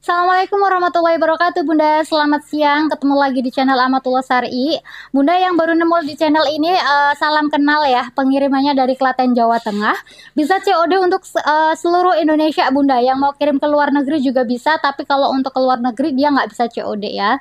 Assalamualaikum warahmatullahi wabarakatuh Bunda Selamat siang ketemu lagi di channel Amatullah Sari Bunda yang baru nemu di channel ini uh, Salam kenal ya Pengirimannya dari Klaten Jawa Tengah Bisa COD untuk uh, seluruh Indonesia Bunda Yang mau kirim ke luar negeri juga bisa Tapi kalau untuk ke luar negeri dia nggak bisa COD ya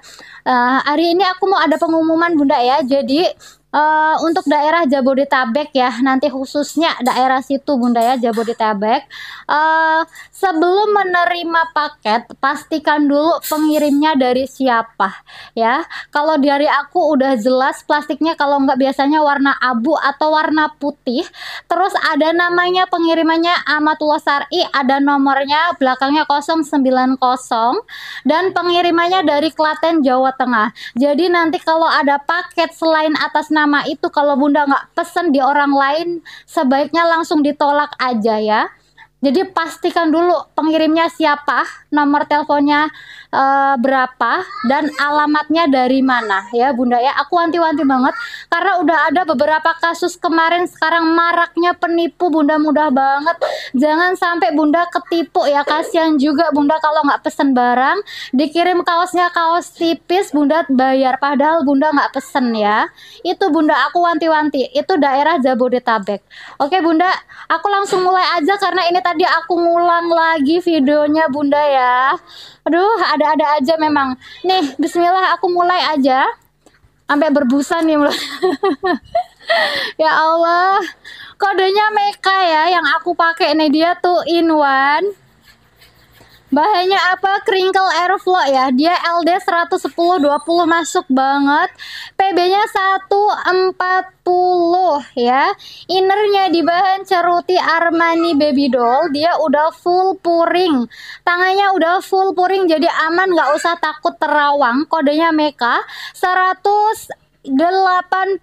uh, Hari ini aku mau ada pengumuman Bunda ya Jadi Uh, untuk daerah Jabodetabek ya, nanti khususnya daerah situ Bunda ya Jabodetabek. Uh, sebelum menerima paket, pastikan dulu pengirimnya dari siapa ya. Kalau dari aku udah jelas plastiknya kalau nggak biasanya warna abu atau warna putih. Terus ada namanya pengirimannya Amatullah Sari, ada nomornya belakangnya 090 dan pengirimannya dari Klaten Jawa Tengah. Jadi nanti kalau ada paket selain atas nama itu kalau Bunda nggak pesen di orang lain sebaiknya langsung ditolak aja ya jadi pastikan dulu pengirimnya siapa, nomor teleponnya e, berapa, dan alamatnya dari mana ya Bunda ya. Aku wanti-wanti banget karena udah ada beberapa kasus kemarin sekarang maraknya penipu Bunda mudah banget. Jangan sampai Bunda ketipu ya kasihan juga Bunda kalau nggak pesen barang dikirim kaosnya kaos tipis Bunda bayar padahal Bunda nggak pesen ya. Itu Bunda aku wanti-wanti. Itu daerah Jabodetabek. Oke Bunda, aku langsung mulai aja karena ini tadi aku ngulang lagi videonya Bunda ya. Aduh, ada-ada aja memang. Nih, bismillah aku mulai aja. Sampai berbusa nih mulai ya Allah. Kodenya Meka ya yang aku pakai nih dia tuh in one. Bahannya apa? Crinkle Airflow ya. Dia LD 110 20 masuk banget. PB-nya 140 ya. Innernya di bahan ceruti Armani Baby Doll. Dia udah full puring. Tangannya udah full puring jadi aman nggak usah takut terawang. Kodenya Meka 100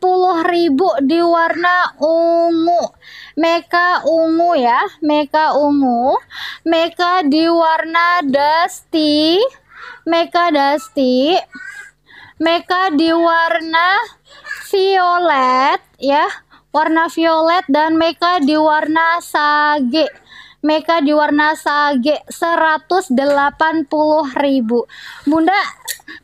puluh ribu di warna ungu Meka ungu ya Meka ungu Meka di warna dusty Meka dusty Meka di warna violet ya warna violet dan Meka di warna sage Meka di warna sage ribu, Bunda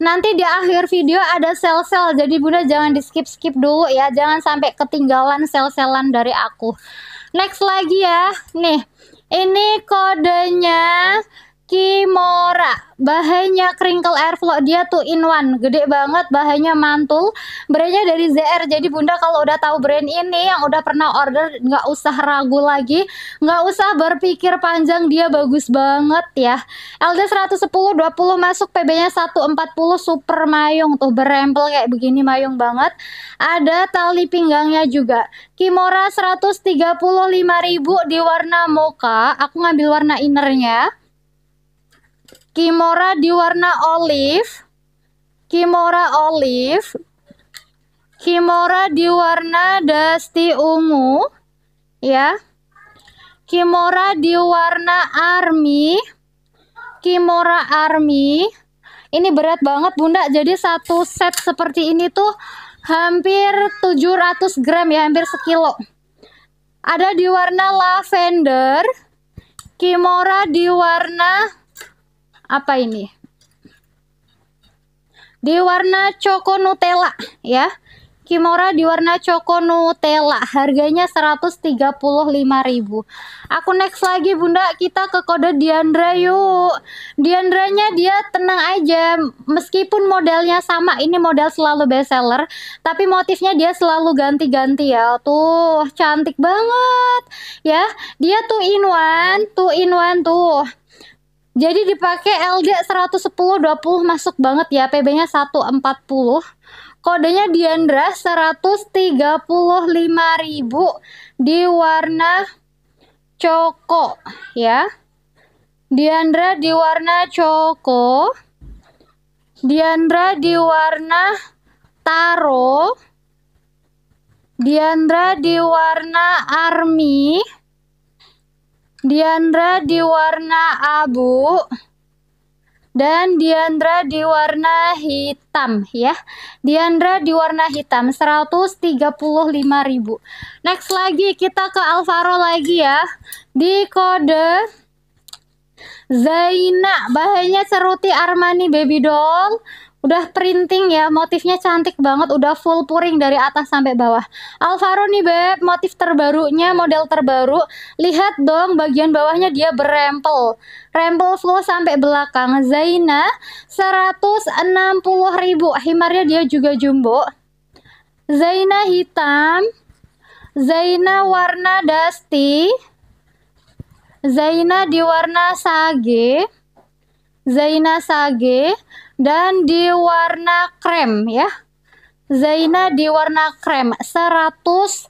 nanti di akhir video ada sel-sel jadi Bunda jangan di skip-skip dulu ya. Jangan sampai ketinggalan sel-selan dari aku. Next lagi ya. Nih, ini kodenya Kimora. Bahannya crinkle airflow dia tuh in one, gede banget bahannya mantul. Brandnya dari ZR. Jadi Bunda kalau udah tahu brand ini yang udah pernah order nggak usah ragu lagi, nggak usah berpikir panjang dia bagus banget ya. LD 110 20 masuk PB-nya 140 super mayung tuh berempel kayak begini mayung banget. Ada tali pinggangnya juga. Kimora 135.000 di warna mocha. Aku ngambil warna innernya. Kimora di warna olive. Kimora olive. Kimora di warna dusty ungu. Ya. Kimora di warna army. Kimora army. Ini berat banget Bunda. Jadi satu set seperti ini tuh hampir 700 gram ya, hampir sekilo. Ada di warna lavender. Kimora di warna apa ini? Di warna Choco Nutella ya. Kimora di warna Choco Nutella. Harganya 135.000. Aku next lagi Bunda, kita ke kode Diandra yuk. Diandranya dia tenang aja. Meskipun modelnya sama, ini model selalu best seller, tapi motifnya dia selalu ganti-ganti ya. Tuh, cantik banget. Ya, dia tuh in one, tuh in one tuh jadi dipakai LD 110 20 masuk banget ya. PB-nya 140. Kodenya Diandra 135.000 di warna coko ya. Diandra di warna coko. Diandra di warna taro. Diandra di warna army. Diandra di warna abu dan Diandra di warna hitam ya. Diandra di warna hitam 135.000. Next lagi kita ke Alvaro lagi ya. Di kode Zaina, bahannya ceruti Armani baby doll. Udah printing ya, motifnya cantik banget, udah full puring dari atas sampai bawah. Alvaro nih Beb, motif terbarunya, model terbaru. Lihat dong bagian bawahnya dia berempel. Rempel full sampai belakang. Zaina ribu himarnya dia juga jumbo. Zaina hitam. Zaina warna dusty. Zaina di warna sage. Zaina sage dan di warna krem ya. Zaina di warna krem 160.000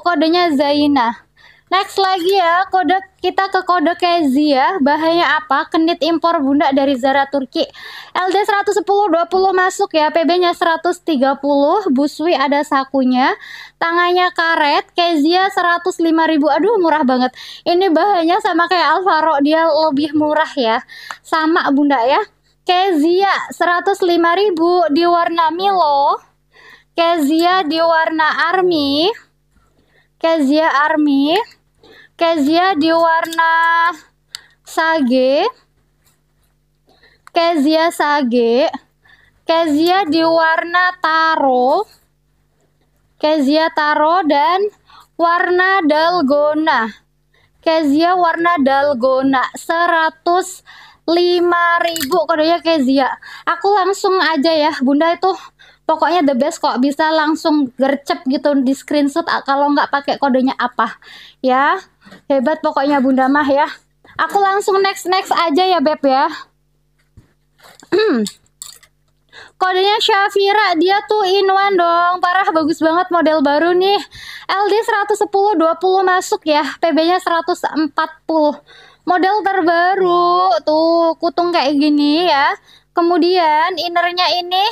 kodenya Zaina. Next lagi ya, kode kita ke kode Kezi ya. Bahaya apa? Kenit impor bunda dari Zara Turki. LD 110 20 masuk ya. PB-nya 130, Buswi ada sakunya, tangannya karet, Kezia 105.000. Aduh, murah banget. Ini bahannya sama kayak Alvaro, dia lebih murah ya. Sama bunda ya. Kezia 105.000 di warna Milo. Kezia di warna Army. Kezia Army Kezia di warna sage. Kezia sage. Kezia di warna taro. Kezia taro dan warna dalgona. Kezia warna dalgona 105.000 kodenya Kezia. Aku langsung aja ya, Bunda itu pokoknya the best kok bisa langsung gercep gitu di screenshot kalau nggak pakai kodenya apa ya Hebat pokoknya Bunda mah ya. Aku langsung next next aja ya Beb ya. Kodenya Shafira, dia tuh in one dong. Parah bagus banget model baru nih. LD 110 20 masuk ya. PB-nya 140. Model terbaru tuh kutung kayak gini ya. Kemudian innernya ini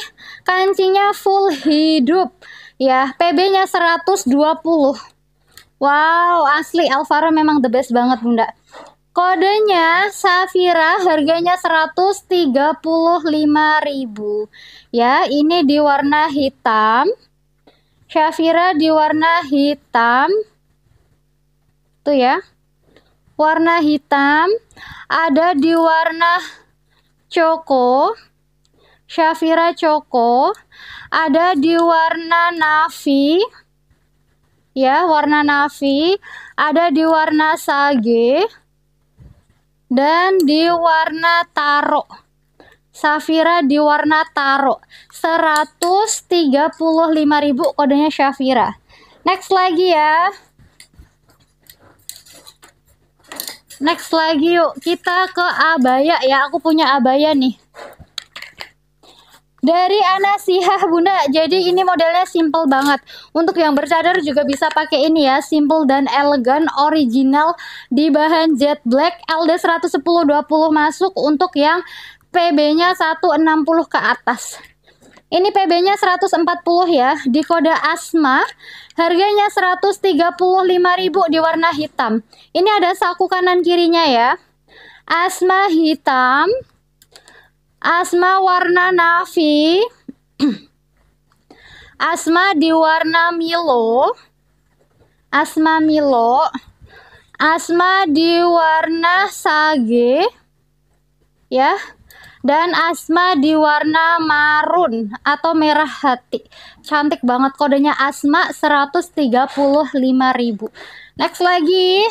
kancingnya full hidup ya. PB-nya 120 Wow, asli Alvaro memang the best banget, Bunda. Kodenya Safira harganya 135.000. Ya, ini di warna hitam. Safira di warna hitam. Tuh ya. Warna hitam ada di warna coko. Safira coko ada di warna navy ya warna navy ada di warna sage dan di warna taro Safira di warna taro 135.000 kodenya Safira next lagi ya next lagi yuk kita ke abaya ya aku punya abaya nih dari Anasihah Bunda. Jadi ini modelnya simple banget. Untuk yang bercadar juga bisa pakai ini ya, simple dan elegan original di bahan jet black LD 110 20 masuk untuk yang PB-nya 160 ke atas. Ini PB-nya 140 ya, di kode Asma. Harganya 135.000 di warna hitam. Ini ada saku kanan kirinya ya. Asma hitam, Asma warna navy. Asma di warna Milo. Asma Milo. Asma di warna sage. Ya. Dan Asma di warna marun atau merah hati. Cantik banget kodenya Asma 135.000. Next lagi.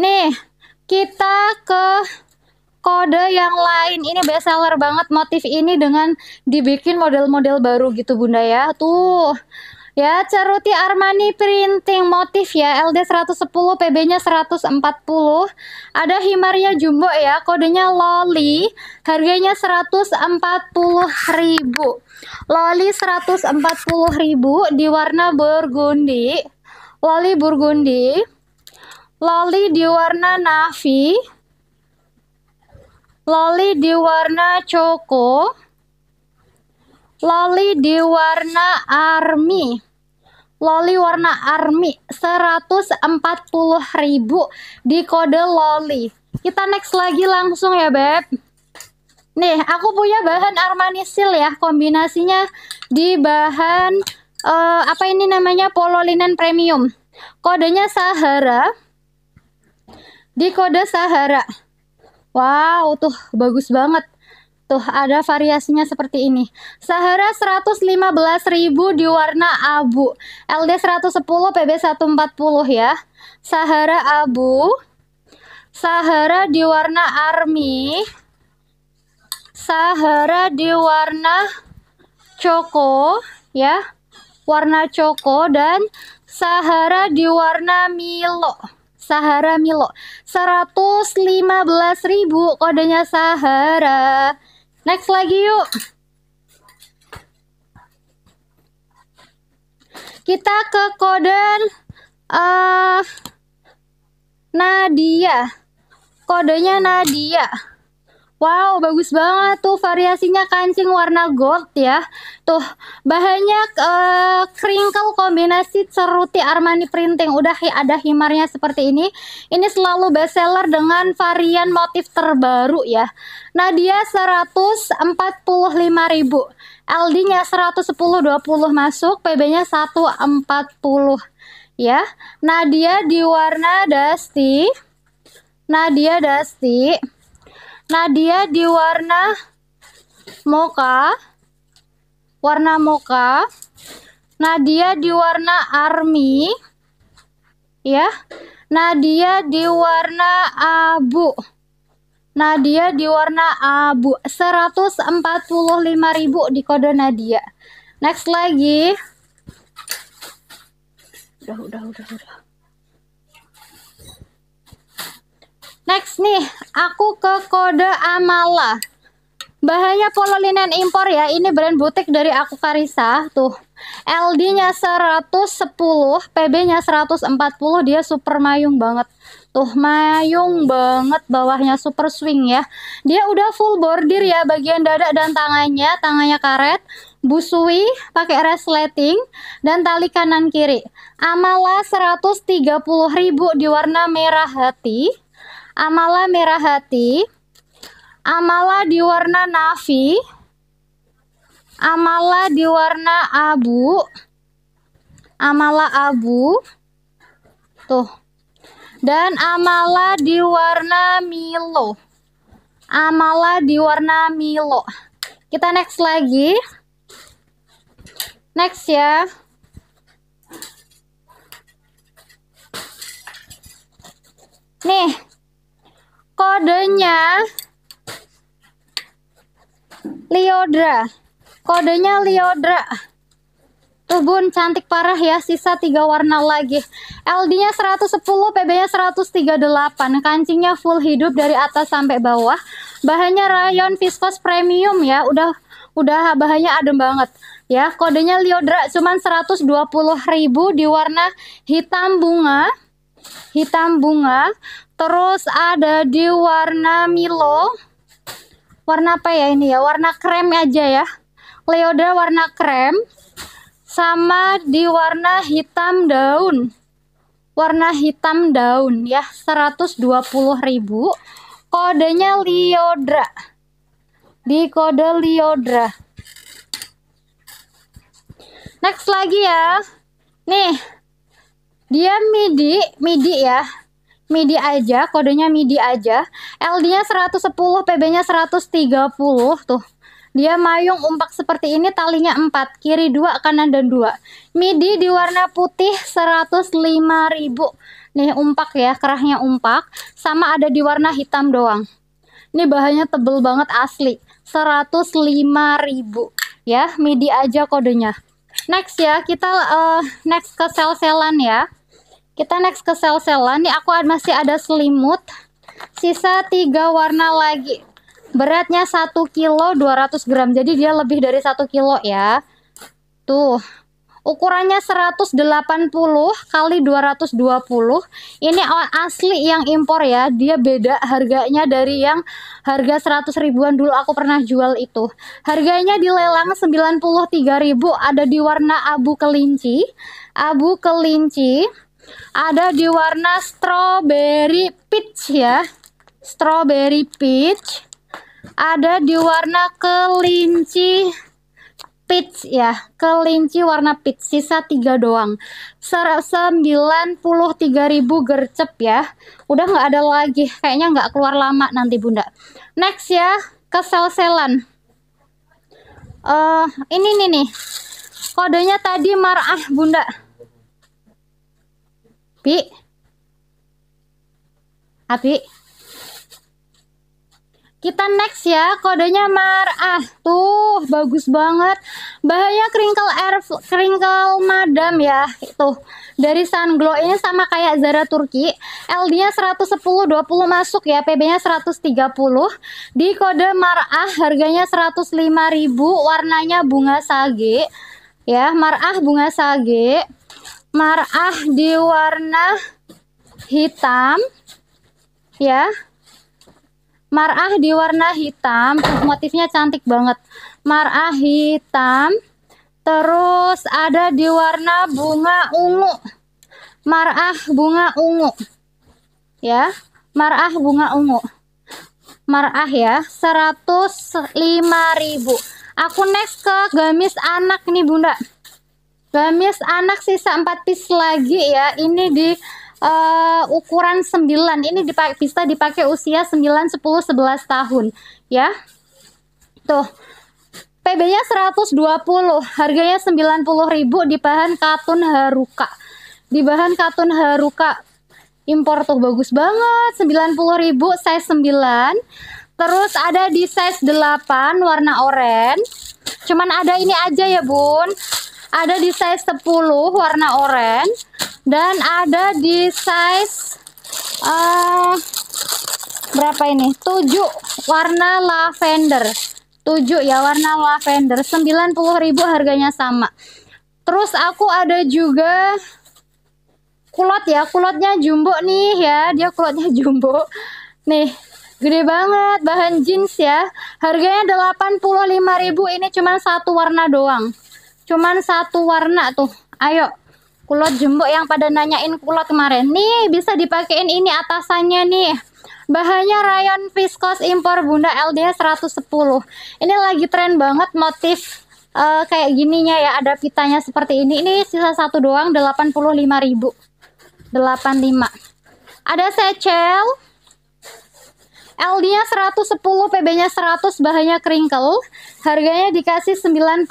Nih, kita ke kode yang lain ini bestseller banget motif ini dengan dibikin model-model baru gitu bunda ya tuh ya ceruti Armani printing motif ya LD 110 PB nya 140 ada himarnya jumbo ya kodenya loli harganya 140 ribu loli 140 ribu di warna burgundi loli burgundi Loli di warna navy. Loli di warna coko. Loli di warna army. Loli warna army 140.000 di kode loli. Kita next lagi langsung ya, Beb. Nih, aku punya bahan Armani Seal ya, kombinasinya di bahan uh, apa ini namanya? polo linen premium. Kodenya Sahara di kode Sahara. Wow, tuh bagus banget. Tuh ada variasinya seperti ini. Sahara 115.000 di warna abu. LD 110 PB 140 ya. Sahara abu. Sahara di warna army. Sahara di warna coko ya. Warna coko dan Sahara di warna Milo. Sahara Milo 115 ribu kodenya Sahara next lagi yuk kita ke kode uh, eh, Nadia kodenya Nadia Wow, bagus banget tuh variasinya kancing warna gold ya. Tuh, bahannya uh, kringkel kombinasi ceruti Armani printing. Udah ada himarnya seperti ini. Ini selalu bestseller dengan varian motif terbaru ya. Nah, dia 145.000. LD-nya 110 masuk, PB-nya 140 ya. Nah, dia di warna dusty. Nah, dia dusty. Nadia dia di warna moka. Warna mocha. Nah, di warna army. Ya. Nah, dia di warna abu. Nadia di warna abu 145.000 di kode Nadia. Next lagi. Udah, udah, udah, udah. Next nih, aku ke kode Amala. Bahannya pololinen impor ya, ini brand butik dari aku Karisa, tuh. LD-nya 110, PB-nya 140, dia super mayung banget. Tuh, mayung banget bawahnya super swing ya. Dia udah full bordir ya bagian dada dan tangannya, tangannya karet busui pakai resleting dan tali kanan kiri. Amala 130.000 di warna merah hati. Amala merah hati, Amala di warna navy, Amala di warna abu, Amala abu, tuh, dan Amala di warna milo, Amala di warna milo. Kita next lagi, next ya. Nih, kodenya Liodra kodenya Liodra Tubun cantik parah ya sisa tiga warna lagi LD nya 110 PB nya 138 kancingnya full hidup dari atas sampai bawah bahannya rayon viscose premium ya udah udah bahannya adem banget ya kodenya Liodra cuman 120.000 di warna hitam bunga hitam bunga Terus ada di warna Milo. Warna apa ya ini ya? Warna krem aja ya. Leoda warna krem. Sama di warna hitam daun. Warna hitam daun ya. 120.000. Kodenya Leodra. Di kode Leodra. Next lagi ya. Nih. Dia midi, midi ya MIDI aja, kodenya MIDI aja. LD-nya 110, PB-nya 130 tuh. Dia mayung umpak seperti ini talinya 4, kiri 2, kanan dan 2. Midi di warna putih 105.000. Nih umpak ya, kerahnya umpak. Sama ada di warna hitam doang. Ini bahannya tebel banget asli. 105.000 ya, midi aja kodenya. Next ya, kita uh, next ke sel-selan ya kita next ke sel-selan nih aku masih ada selimut sisa tiga warna lagi beratnya 1 kilo 200 gram jadi dia lebih dari 1 kilo ya tuh ukurannya 180 kali 220 ini asli yang impor ya dia beda harganya dari yang harga 100 ribuan dulu aku pernah jual itu harganya di lelang 93.000 ada di warna abu kelinci abu kelinci ada di warna strawberry peach ya strawberry peach ada di warna kelinci peach ya kelinci warna peach sisa tiga doang 93.000 gercep ya udah nggak ada lagi kayaknya nggak keluar lama nanti bunda next ya ke sel-selan uh, eh, ini nih nih kodenya tadi marah bunda Pi. Abi. Kita next ya, kodenya Mar. Ah, tuh bagus banget. Bahaya crinkle air crinkle madam ya. Itu dari sun glow ini sama kayak Zara Turki. LD-nya 110 20 masuk ya, PB-nya 130. Di kode Marah harganya 105.000, warnanya bunga sage. Ya, Marah bunga sage marah di warna hitam ya marah di warna hitam motifnya cantik banget marah hitam terus ada di warna bunga ungu marah bunga ungu ya marah bunga ungu marah ya 105.000 aku next ke gamis anak nih bunda Gamis anak sisa 4 piece lagi ya. Ini di uh, ukuran 9. Ini dipakai bisa dipakai usia 9, 10, 11 tahun ya. Tuh. PB-nya 120, harganya 90.000 di bahan katun haruka. Di bahan katun haruka impor tuh bagus banget 90.000 size 9 terus ada di size 8 warna oranye cuman ada ini aja ya bun ada di size 10 warna orange dan ada di size uh, berapa ini 7 warna lavender 7 ya warna lavender ribu harganya sama terus aku ada juga kulot ya kulotnya jumbo nih ya dia kulotnya jumbo nih gede banget bahan jeans ya harganya 85.000 ini cuma satu warna doang cuman satu warna tuh ayo kulot jumbo yang pada nanyain kulot kemarin nih bisa dipakein ini atasannya nih bahannya rayon viskos impor bunda LDH 110 ini lagi tren banget motif uh, kayak gininya ya ada pitanya seperti ini ini sisa satu doang 85.000 85 ada secel ld nya 110 PB nya 100 bahannya kringkel harganya dikasih 95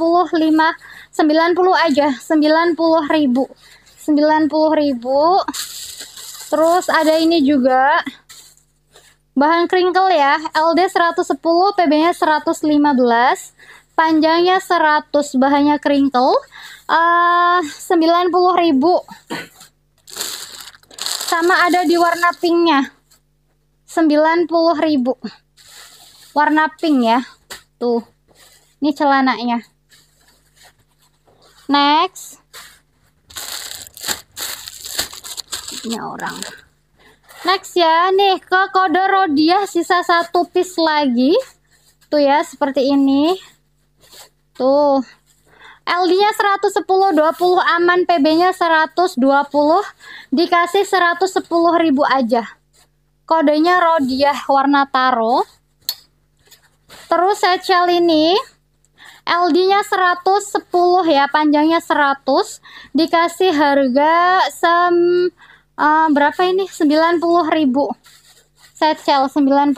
90 aja 90 ribu 90 ribu terus ada ini juga bahan crinkle ya LD 110 PB nya 115 panjangnya 100 bahannya crinkle uh, 90 ribu sama ada di warna pinknya 90 ribu warna pink ya tuh ini celananya next ini orang next ya nih ke kode rodiah sisa satu piece lagi tuh ya seperti ini tuh LD nya 110 20 aman PB nya 120 dikasih 110 ribu aja kodenya rodiah warna taro terus saya ini LD-nya 110 ya, panjangnya 100. Dikasih harga sem uh, berapa ini? 90.000. Setcel 90.000.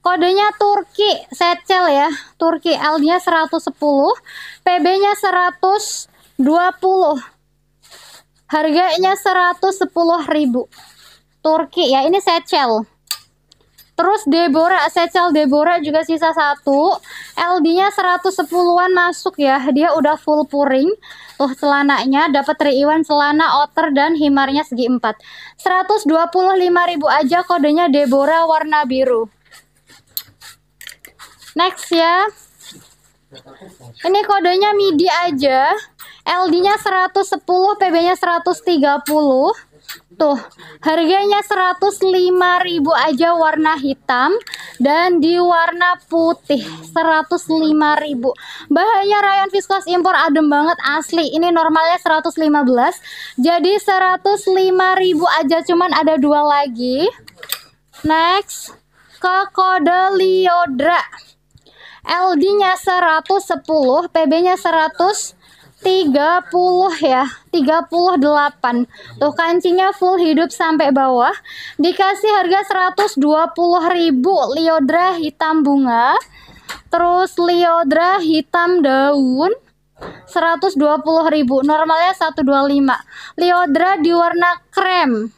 Kodenya Turki, setcel ya. Turki LD-nya 110, PB-nya 120. Harganya 110.000. Turki ya, ini setcel. Terus Deborah, Secel Deborah juga sisa satu. LD-nya 110-an masuk ya. Dia udah full puring. Tuh celananya dapat triwan celana outer dan himarnya segi 4. 125.000 aja kodenya Deborah warna biru. Next ya. Ini kodenya midi aja. LD-nya 110, PB-nya 130. Tuh, harganya 105.000 aja warna hitam dan di warna putih 105.000. Bahannya rayon viskos impor adem banget asli. Ini normalnya 115, jadi 105.000 aja cuman ada dua lagi. Next ke kode Liodra. LD-nya 110, PB-nya 100 30 ya 38 tuh kancingnya full hidup sampai bawah dikasih harga ribu liodra hitam bunga terus liodra hitam daun ribu normalnya 125 liodra di warna krem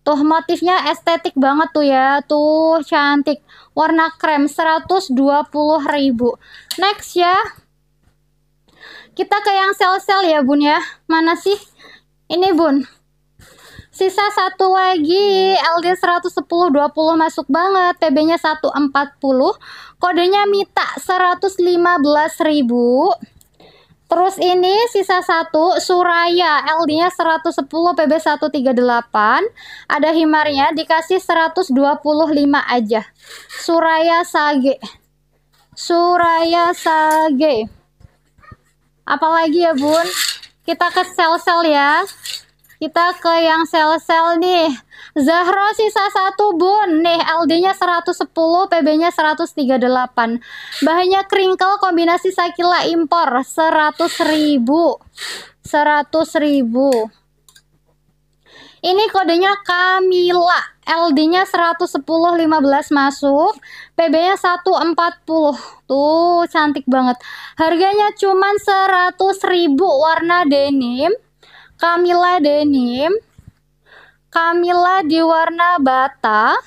tuh motifnya estetik banget tuh ya tuh cantik warna krem ribu next ya kita ke yang sel-sel ya, Bun ya. Mana sih? Ini, Bun. Sisa satu lagi, LD 110 20 masuk banget, TB-nya 140, kodenya Mita 115.000. Terus ini sisa satu Suraya LD-nya 110 PB 138 Ada himarnya dikasih 125 aja Suraya Sage Suraya Sage apalagi ya bun kita ke sel-sel ya kita ke yang sel-sel nih Zahro sisa satu bun nih LD nya 110 PB nya 138 bahannya kringkel kombinasi sakila impor 100 ribu 100 ribu ini kodenya Kamila LD-nya 110 15 masuk, PB-nya 140. Tuh, cantik banget. Harganya cuman 100.000 warna denim. Camilla denim. Camilla di warna bata.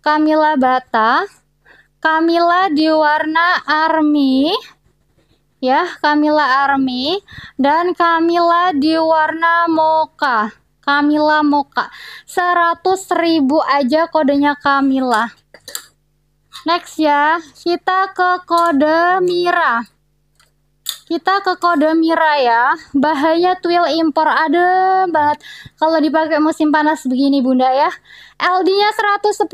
Camilla bata. Camilla di warna army ya Camilla Army dan Camilla di warna mocha Kamila Moka. 100 ribu aja kodenya Kamila. Next ya, kita ke kode Mira. Kita ke kode Mira ya. Bahaya twill impor adem banget kalau dipakai musim panas begini Bunda ya. LD-nya 110,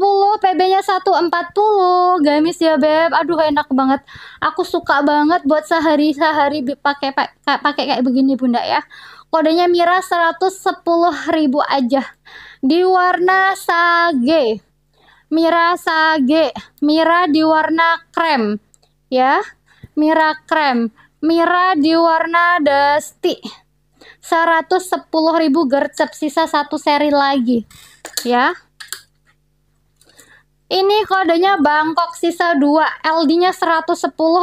PB-nya 140. Gamis ya, Beb. Aduh, enak banget. Aku suka banget buat sehari-sehari pakai pakai kayak begini, Bunda ya. Kodenya Mira 110.000 aja. Di warna sage. Mira sage. Mira di warna krem. Ya. Mira krem. Mira di warna dusty. 110.000 gercep sisa satu seri lagi. Ya. Ini kodenya Bangkok sisa 2, LD-nya 110,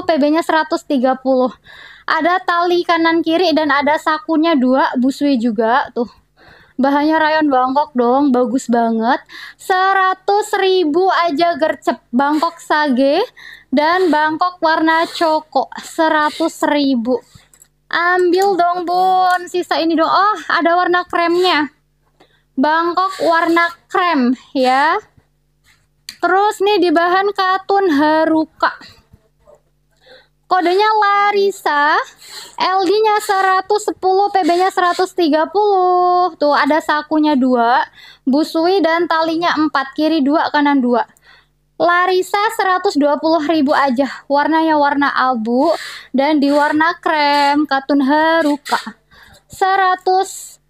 PB-nya 130 ada tali kanan kiri dan ada sakunya dua busui juga tuh bahannya rayon Bangkok dong bagus banget 100 ribu aja gercep Bangkok sage dan Bangkok warna coko 100 ribu ambil dong bun sisa ini dong oh ada warna kremnya Bangkok warna krem ya terus nih di bahan katun haruka kodenya Larissa, LD-nya 110, PB-nya 130. Tuh ada sakunya 2, busui dan talinya 4, kiri 2, kanan 2. Larissa 120.000 aja. Warnanya warna abu dan di warna krem katun haruka. 120.000.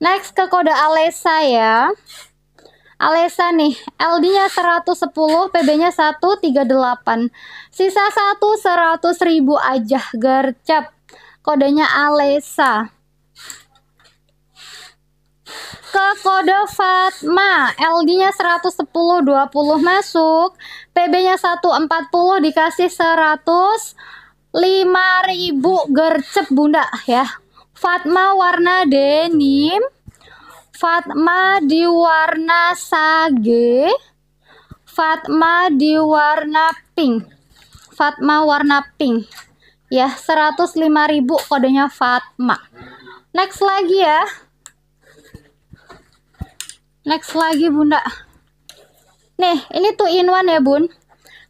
Next ke kode Alesa ya. Alesa nih, LD-nya 110, PB-nya 138. Sisa 1 100 ribu aja, gercep. Kodenya Alesa. Ke kode Fatma, LD-nya 110 20 masuk, PB-nya 140 dikasih 100 5000 gercep Bunda ya. Fatma warna denim Fatma di warna sage, Fatma di warna pink. Fatma warna pink. Ya, 105.000 kodenya Fatma. Next lagi ya. Next lagi, Bunda. Nih, ini tuh in one ya, Bun.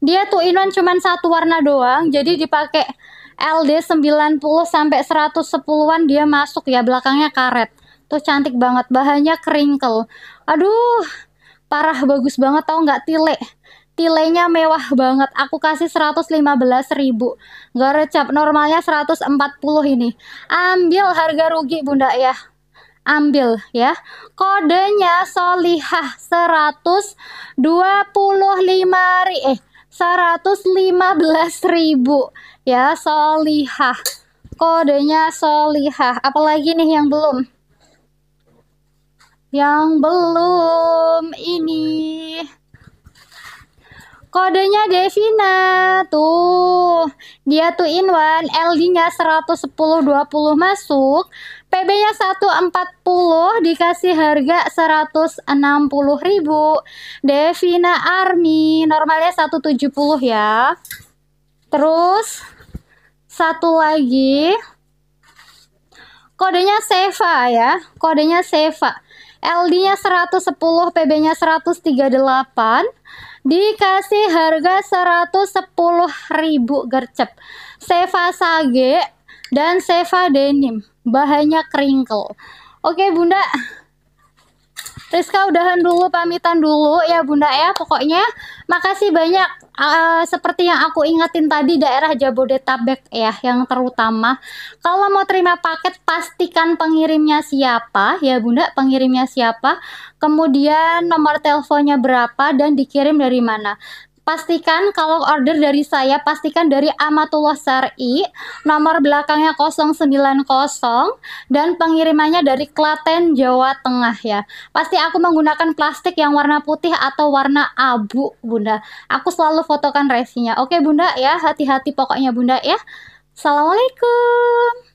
Dia tuh in one cuman satu warna doang, jadi dipakai LD 90 sampai 110-an dia masuk ya belakangnya karet. Tuh cantik banget, bahannya kringkel. Aduh, parah bagus banget tau nggak tile. Tilenya mewah banget, aku kasih 115 ribu Gak recap, normalnya 140 ini Ambil harga rugi bunda ya ambil ya. Kodenya solihah 125 ri eh 115 ribu ya solihah. Kodenya solihah. Apalagi nih yang belum? yang belum ini kodenya Devina tuh dia tuh in one LD nya 110 20 masuk PB nya 140 dikasih harga 160 ribu Devina Army normalnya 170 ya terus satu lagi kodenya Seva ya kodenya Seva LD-nya 110, PB-nya 138 dikasih harga 110.000 gercep. Seva sage dan seva denim. Bahannya kringkel. Oke, Bunda. Rizka udahan dulu pamitan dulu ya Bunda ya pokoknya makasih banyak uh, seperti yang aku ingetin tadi daerah Jabodetabek ya yang terutama kalau mau terima paket pastikan pengirimnya siapa ya Bunda pengirimnya siapa kemudian nomor teleponnya berapa dan dikirim dari mana Pastikan kalau order dari saya, pastikan dari Amatullah Sari, nomor belakangnya 090 dan pengirimannya dari Klaten, Jawa Tengah ya. Pasti aku menggunakan plastik yang warna putih atau warna abu, Bunda. Aku selalu fotokan resinya. Oke, Bunda ya, hati-hati pokoknya Bunda ya. Assalamualaikum.